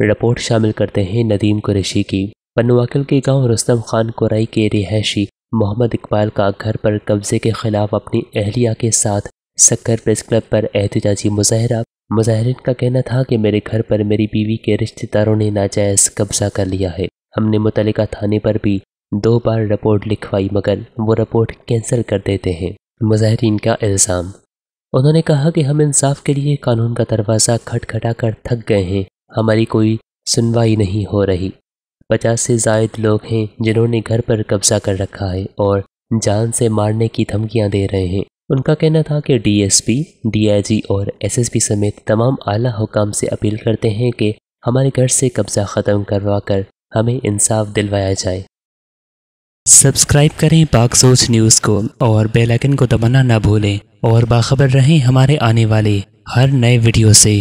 report शामिल करते हैं नदीम कुरैशी की पनवाकल के गांव रुस्तम खान कोराई के रिहायशी मोहम्मद इकबाल का घर पर कब्जे के खिलाफ अपनी अहलिया के साथ सक्कर प्रेस क्लब पर एहतजाजी मुजाहरा मुजाहरीन का कहना था कि मेरे घर पर मेरी बीवी के रिश्तेदारों ने नाजायज कब्जा कर लिया है हमने मुतल थाने पर भी दो बार रिपोर्ट लिखवाई मगर वो रिपोर्ट कैंसिल कर देते हैं मुजाहरीन का इल्ज़ाम उन्होंने कहा कि हम इंसाफ के लिए कानून का दरवाज़ा खटखटा कर थक गए हैं हमारी कोई सुनवाई नहीं हो रही पचास से जायद लोग हैं जिन्होंने घर पर कब्जा कर रखा है और जान से मारने की धमकियां दे रहे हैं उनका कहना था कि डीएसपी, डीआईजी और एसएसपी समेत तमाम आला हुकाम से अपील करते हैं कि हमारे घर से कब्जा ख़त्म करवा कर हमें इंसाफ दिलवाया जाए सब्सक्राइब करें सोच न्यूज़ को और बेल आइकन को दबाना ना भूलें और बाखबर रहें हमारे आने वाले हर नए वीडियो से